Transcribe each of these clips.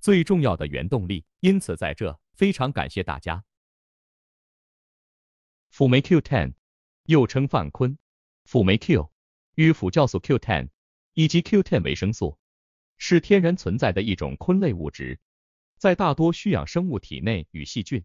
最重要的原动力，因此在这非常感谢大家。辅酶 Q ten 又称泛醌，辅酶 Q 与辅酵素 Q ten 以及 Q ten 维生素是天然存在的一种醌类物质，在大多需氧生物体内与细菌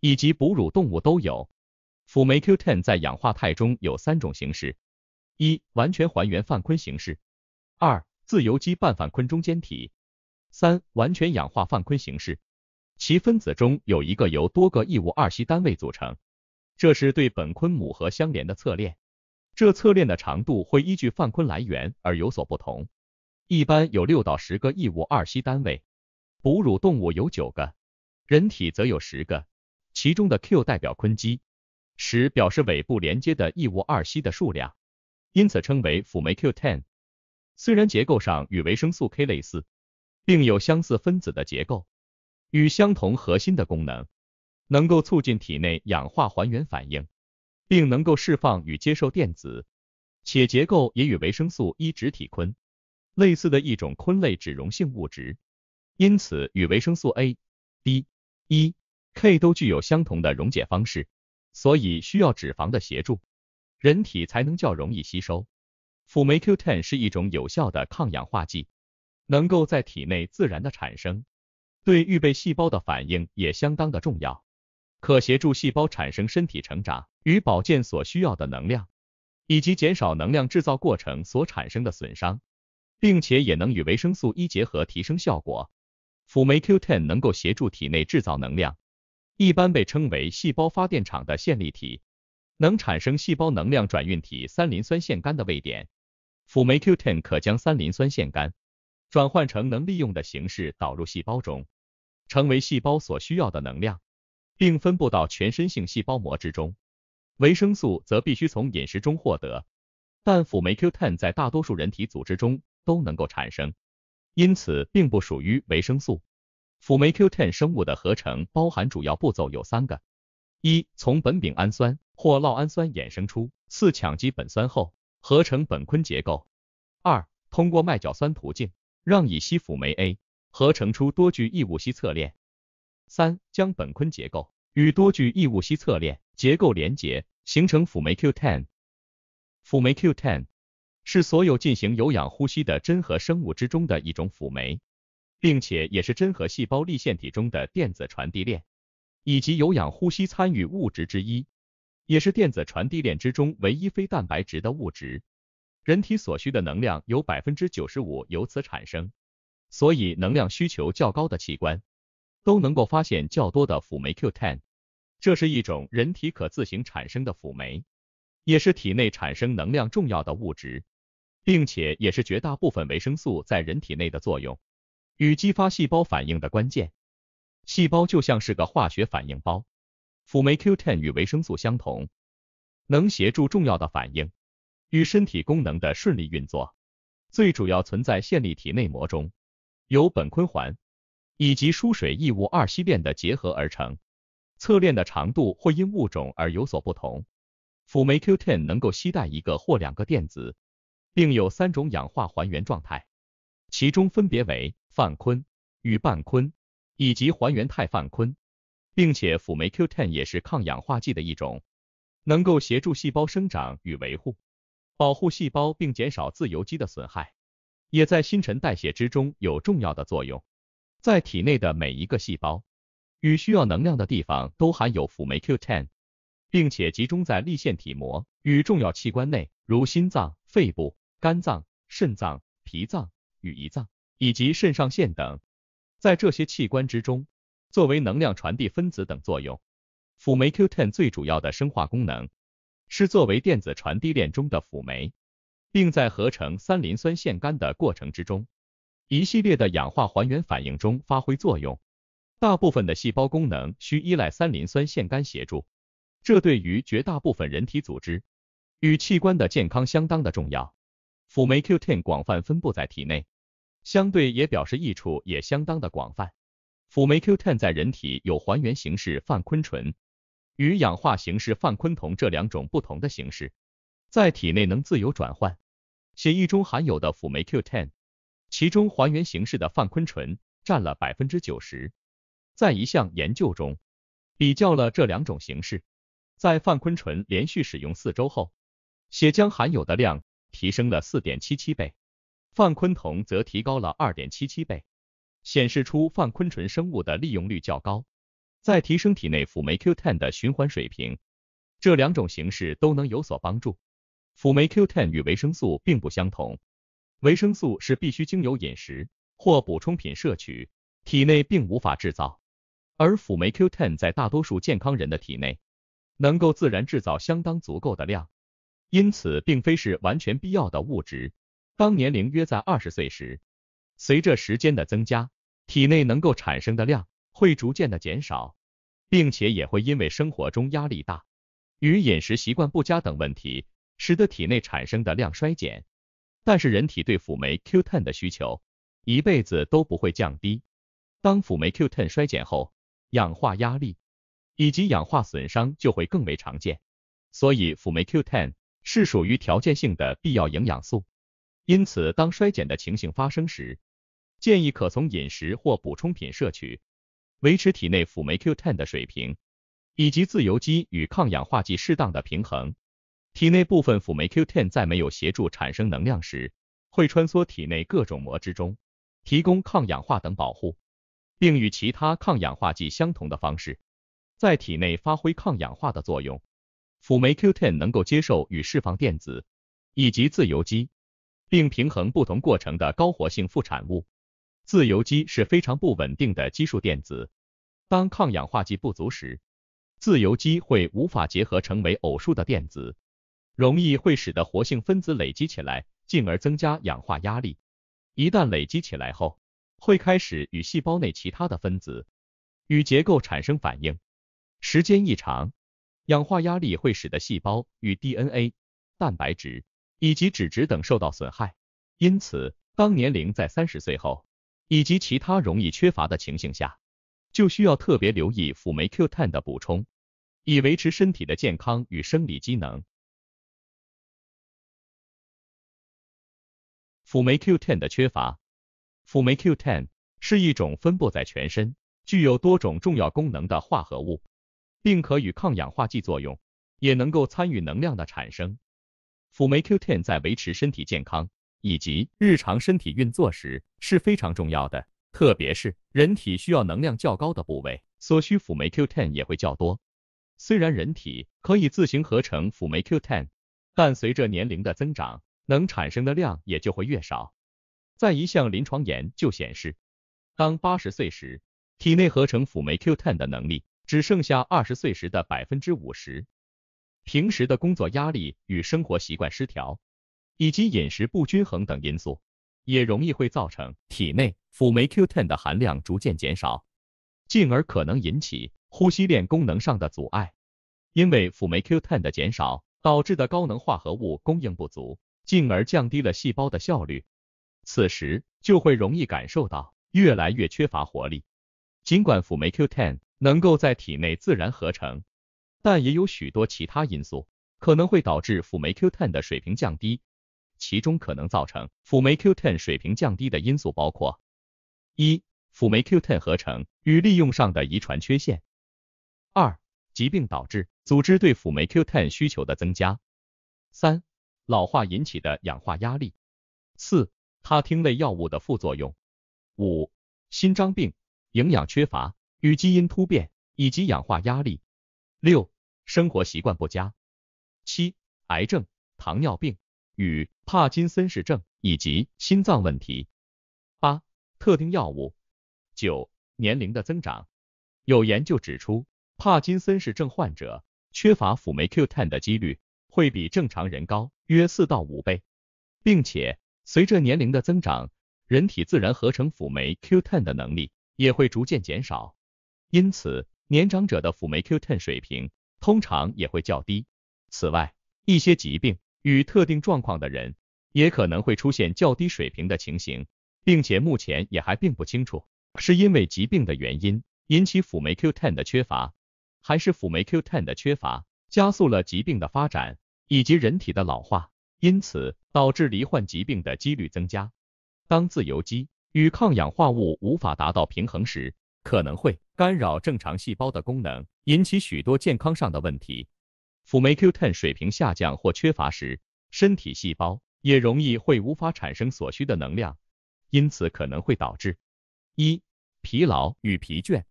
以及哺乳动物都有。辅酶 Q ten 在氧化态中有三种形式：一、完全还原泛醌形式；二、自由基半泛醌中间体。三完全氧化泛醌形式，其分子中有一个由多个异戊二烯单位组成，这是对苯醌母核相连的侧链，这侧链的长度会依据泛醌来源而有所不同，一般有六到十个异戊二烯单位，哺乳动物有九个，人体则有十个，其中的 Q 代表醌基，十表示尾部连接的异戊二烯的数量，因此称为辅酶 Q10。虽然结构上与维生素 K 类似。并有相似分子的结构，与相同核心的功能，能够促进体内氧化还原反应，并能够释放与接受电子，且结构也与维生素 E、脂体醌类似的一种醌类脂溶性物质，因此与维生素 A、D、E、K 都具有相同的溶解方式，所以需要脂肪的协助，人体才能较容易吸收。辅酶 Q10 是一种有效的抗氧化剂。能够在体内自然的产生，对预备细胞的反应也相当的重要，可协助细胞产生身体成长与保健所需要的能量，以及减少能量制造过程所产生的损伤，并且也能与维生素 E 结合提升效果。辅酶 Q 1 0能够协助体内制造能量，一般被称为细胞发电厂的线粒体，能产生细胞能量转运体三磷酸腺苷的位点。辅酶 Q 1 0可将三磷酸腺苷。转换成能利用的形式，导入细胞中，成为细胞所需要的能量，并分布到全身性细胞膜之中。维生素则必须从饮食中获得，但辅酶 Q 1 0在大多数人体组织中都能够产生，因此并不属于维生素。辅酶 Q 1 0生物的合成包含主要步骤有三个：一、从苯丙氨酸或酪氨酸衍生出四羟基苯酸后，合成苯醌结构；二、通过麦角酸途径。让乙烯辅酶 A 合成出多聚异戊烯侧链。三将苯醌结构与多聚异戊烯侧链结构连接，形成辅酶 Q10。辅酶 Q10 是所有进行有氧呼吸的真核生物之中的一种辅酶，并且也是真核细胞线体中的电子传递链以及有氧呼吸参与物质之一，也是电子传递链之中唯一非蛋白质的物质。人体所需的能量有百分之九十五由此产生，所以能量需求较高的器官都能够发现较多的辅酶 Q10，这是一种人体可自行产生的辅酶，也是体内产生能量重要的物质，并且也是绝大部分维生素在人体内的作用与激发细胞反应的关键。细胞就像是个化学反应包，辅酶 Q10 与维生素相同，能协助重要的反应。与身体功能的顺利运作，最主要存在线粒体内膜中，由苯醌环以及疏水异物二烯链的结合而成。侧链的长度会因物种而有所不同。辅酶 Q10 能够携带一个或两个电子，并有三种氧化还原状态，其中分别为泛醌与半醌以及还原态泛醌，并且辅酶 Q10 也是抗氧化剂的一种，能够协助细胞生长与维护。保护细胞并减少自由基的损害，也在新陈代谢之中有重要的作用。在体内的每一个细胞与需要能量的地方都含有辅酶 Q10，并且集中在粒线体膜与重要器官内，如心脏、肺部、肝脏、肾脏、脾脏与胰脏以及肾上腺等。在这些器官之中，作为能量传递分子等作用，辅酶 Q10 最主要的生化功能。是作为电子传递链中的辅酶，并在合成三磷酸腺苷的过程之中，一系列的氧化还原反应中发挥作用。大部分的细胞功能需依赖三磷酸腺苷协助，这对于绝大部分人体组织与器官的健康相当的重要。辅酶 Q10 广泛分布在体内，相对也表示益处也相当的广泛。辅酶 Q10 在人体有还原形式泛昆醇。与氧化形式泛醌酮这两种不同的形式，在体内能自由转换。血液中含有的辅酶 Q10，其中还原形式的泛醌醇占了百分之九十。在一项研究中，比较了这两种形式，在泛醌醇连续使用四周后，血浆含有的量提升了四点七七倍，泛醌酮则提高了二点七七倍，显示出泛醌醇生物的利用率较高。在提升体内辅酶 Q10 的循环水平，这两种形式都能有所帮助。辅酶 Q10 与维生素并不相同，维生素是必须经由饮食或补充品摄取，体内并无法制造，而辅酶 Q10 在大多数健康人的体内能够自然制造相当足够的量，因此并非是完全必要的物质。当年龄约在二十岁时，随着时间的增加，体内能够产生的量会逐渐的减少。并且也会因为生活中压力大、与饮食习惯不佳等问题，使得体内产生的量衰减。但是人体对辅酶 Q10 的需求，一辈子都不会降低。当辅酶 Q10 衰减后，氧化压力以及氧化损伤就会更为常见。所以辅酶 Q10 是属于条件性的必要营养素。因此当衰减的情形发生时，建议可从饮食或补充品摄取。维持体内辅酶 Q 1 0的水平，以及自由基与抗氧化剂适当的平衡。体内部分辅酶 Q 1 0在没有协助产生能量时，会穿梭体内各种膜之中，提供抗氧化等保护，并与其他抗氧化剂相同的方式，在体内发挥抗氧化的作用。辅酶 Q 1 0能够接受与释放电子以及自由基，并平衡不同过程的高活性副产物。自由基是非常不稳定的基数电子，当抗氧化剂不足时，自由基会无法结合成为偶数的电子，容易会使得活性分子累积起来，进而增加氧化压力。一旦累积起来后，会开始与细胞内其他的分子与结构产生反应，时间一长，氧化压力会使得细胞与 DNA、蛋白质以及脂质等受到损害。因此，当年龄在三十岁后，以及其他容易缺乏的情形下，就需要特别留意辅酶 Q10 的补充，以维持身体的健康与生理机能。辅酶 Q10 的缺乏，辅酶 Q10 是一种分布在全身、具有多种重要功能的化合物，并可与抗氧化剂作用，也能够参与能量的产生。辅酶 Q10 在维持身体健康。以及日常身体运作时是非常重要的，特别是人体需要能量较高的部位，所需辅酶 Q10 也会较多。虽然人体可以自行合成辅酶 Q10，但随着年龄的增长，能产生的量也就会越少。在一项临床研究显示，当八十岁时，体内合成辅酶 Q10 的能力只剩下二十岁时的百分之五十。平时的工作压力与生活习惯失调。以及饮食不均衡等因素，也容易会造成体内辅酶 Q10 的含量逐渐减少，进而可能引起呼吸链功能上的阻碍。因为辅酶 Q10 的减少导致的高能化合物供应不足，进而降低了细胞的效率。此时就会容易感受到越来越缺乏活力。尽管辅酶 Q10 能够在体内自然合成，但也有许多其他因素可能会导致辅酶 Q10 的水平降低。其中可能造成辅酶 Q ten 水平降低的因素包括：一、辅酶 Q ten 合成与利用上的遗传缺陷；二、疾病导致组织对辅酶 Q ten 需求的增加；三、老化引起的氧化压力；四、他汀类药物的副作用；五、心脏病、营养缺乏与基因突变以及氧化压力；六、生活习惯不佳；七、癌症、糖尿病与。帕金森氏症以及心脏问题。八、特定药物。九、年龄的增长。有研究指出，帕金森氏症患者缺乏辅酶 Q10 的几率会比正常人高约四到五倍，并且随着年龄的增长，人体自然合成辅酶 Q10 的能力也会逐渐减少，因此年长者的辅酶 Q10 水平通常也会较低。此外，一些疾病。与特定状况的人也可能会出现较低水平的情形，并且目前也还并不清楚，是因为疾病的原因引起辅酶 Q10 的缺乏，还是辅酶 Q10 的缺乏加速了疾病的发展以及人体的老化，因此导致罹患疾病的几率增加。当自由基与抗氧化物无法达到平衡时，可能会干扰正常细胞的功能，引起许多健康上的问题。辅酶 Q10 水平下降或缺乏时，身体细胞也容易会无法产生所需的能量，因此可能会导致一疲劳与疲倦。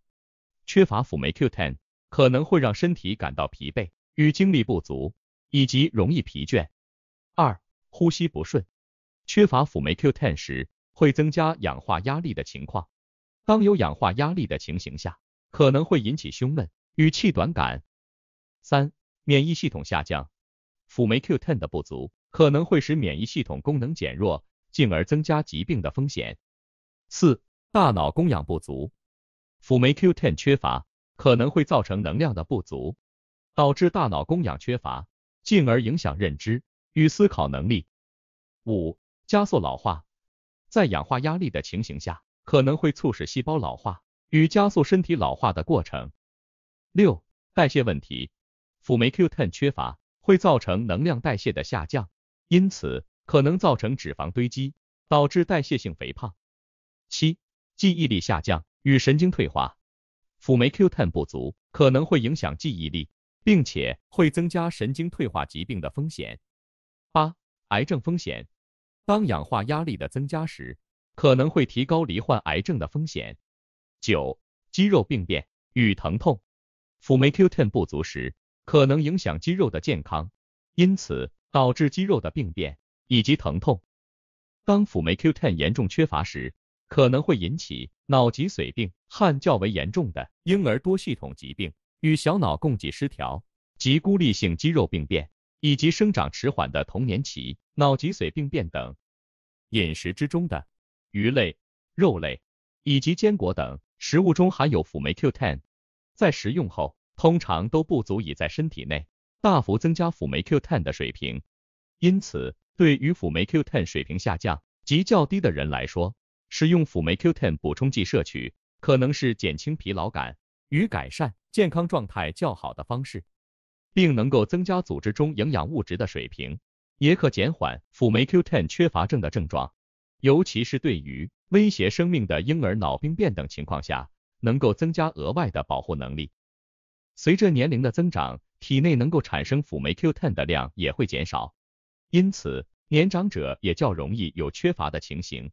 缺乏辅酶 Q10 可能会让身体感到疲惫与精力不足，以及容易疲倦。二呼吸不顺，缺乏辅酶 Q10 时会增加氧化压力的情况。当有氧化压力的情形下，可能会引起胸闷与气短感。三免疫系统下降，辅酶 Q 1 0的不足可能会使免疫系统功能减弱，进而增加疾病的风险。四、大脑供氧不足，辅酶 Q 1 0缺乏可能会造成能量的不足，导致大脑供氧缺乏，进而影响认知与思考能力。五、加速老化，在氧化压力的情形下，可能会促使细胞老化与加速身体老化的过程。六、代谢问题。辅酶 Q10 缺乏会造成能量代谢的下降，因此可能造成脂肪堆积，导致代谢性肥胖。七、记忆力下降与神经退化，辅酶 Q10 不足可能会影响记忆力，并且会增加神经退化疾病的风险。八、癌症风险，当氧化压力的增加时，可能会提高罹患癌症的风险。九、肌肉病变与疼痛，辅酶 Q10 不足时。可能影响肌肉的健康，因此导致肌肉的病变以及疼痛。当辅酶 Q10 严重缺乏时，可能会引起脑脊髓病、汗较为严重的婴儿多系统疾病、与小脑供给失调及孤立性肌肉病变以及生长迟缓的童年期脑脊髓病变等。饮食之中的鱼类、肉类以及坚果等食物中含有辅酶 Q10，在食用后。通常都不足以在身体内大幅增加辅酶 Q10 的水平，因此对于辅酶 Q10 水平下降及较低的人来说，使用辅酶 Q10 补充剂摄取可能是减轻疲劳感与改善健康状态较好的方式，并能够增加组织中营养物质的水平，也可减缓辅酶 Q10 缺乏症的症状，尤其是对于威胁生命的婴儿脑病变等情况下，能够增加额外的保护能力。随着年龄的增长，体内能够产生辅酶 Q10 的量也会减少，因此年长者也较容易有缺乏的情形。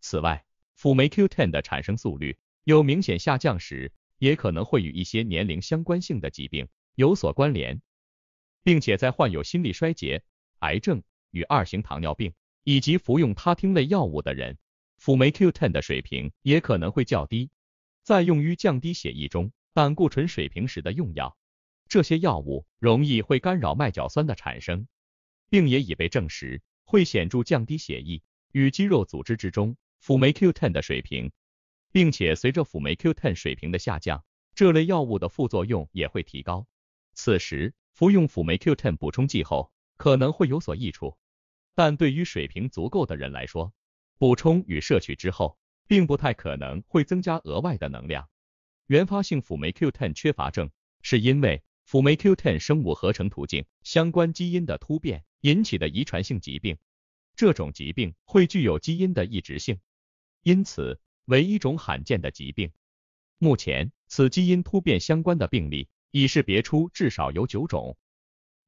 此外，辅酶 Q10 的产生速率有明显下降时，也可能会与一些年龄相关性的疾病有所关联，并且在患有心力衰竭、癌症与二型糖尿病以及服用他汀类药物的人，辅酶 Q10 的水平也可能会较低，在用于降低血液中。胆固醇水平时的用药，这些药物容易会干扰麦角酸的产生，并也已被证实会显著降低血液与肌肉组织之中辅酶 Q 1 0的水平，并且随着辅酶 Q 1 0水平的下降，这类药物的副作用也会提高。此时服用辅酶 Q 1 0补充剂后可能会有所益处，但对于水平足够的人来说，补充与摄取之后，并不太可能会增加额外的能量。原发性辅酶 Q10 缺乏症是因为辅酶 Q10 生物合成途径相关基因的突变引起的遗传性疾病。这种疾病会具有基因的异质性，因此为一种罕见的疾病。目前，此基因突变相关的病例已识别出至少有九种。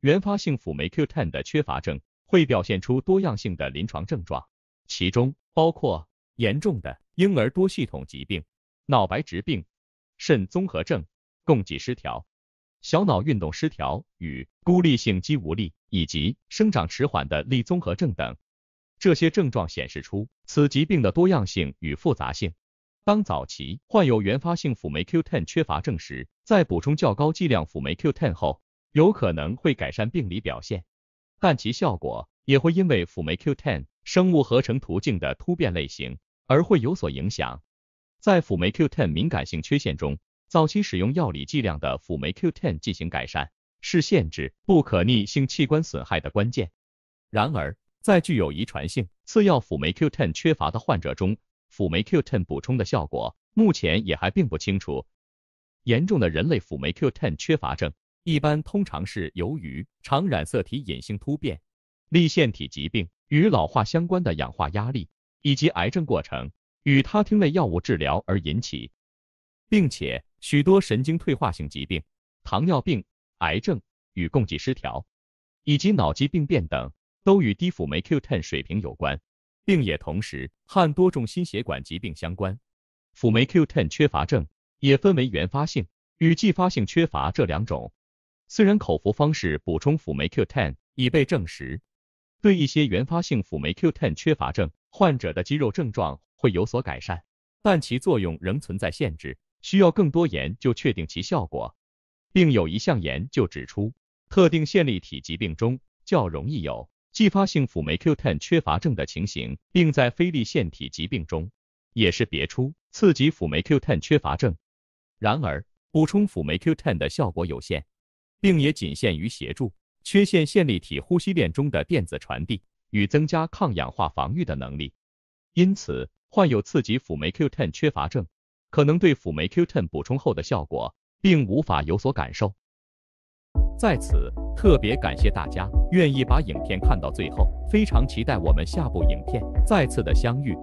原发性辅酶 Q10 的缺乏症会表现出多样性的临床症状，其中包括严重的婴儿多系统疾病、脑白质病。肾综合症、供给失调、小脑运动失调与孤立性肌无力以及生长迟缓的力综合症等，这些症状显示出此疾病的多样性与复杂性。当早期患有原发性辅酶 Q10 缺乏症时，在补充较高剂量辅酶 Q10 后，有可能会改善病理表现，但其效果也会因为辅酶 Q10 生物合成途径的突变类型而会有所影响。在辅酶 Q10 敏感性缺陷中，早期使用药理剂量的辅酶 Q10 进行改善，是限制不可逆性器官损害的关键。然而，在具有遗传性次要辅酶 Q10 缺乏的患者中，辅酶 Q10 补充的效果目前也还并不清楚。严重的人类辅酶 Q10 缺乏症，一般通常是由于常染色体隐性突变、粒腺体疾病与老化相关的氧化压力以及癌症过程。与他汀类药物治疗而引起，并且许多神经退化性疾病、糖尿病、癌症与供给失调，以及脑机病变等都与低辅酶 Q 1 0水平有关，并也同时和多种心血管疾病相关。辅酶 Q 1 0缺乏症也分为原发性与继发性缺乏这两种。虽然口服方式补充辅酶 Q 1 0已被证实，对一些原发性辅酶 Q 1 0缺乏症。患者的肌肉症状会有所改善，但其作用仍存在限制，需要更多研究确定其效果。并有一项研究指出，特定线粒体疾病中较容易有继发性辅酶 Q10 缺乏症的情形，并在非线腺体疾病中也是别出刺激辅酶 Q10 缺乏症。然而，补充辅酶 Q10 的效果有限，并也仅限于协助缺陷线粒体呼吸链中的电子传递。与增加抗氧化防御的能力，因此患有刺激辅酶 Q10 缺乏症，可能对辅酶 Q10 补充后的效果，并无法有所感受。在此特别感谢大家愿意把影片看到最后，非常期待我们下部影片再次的相遇。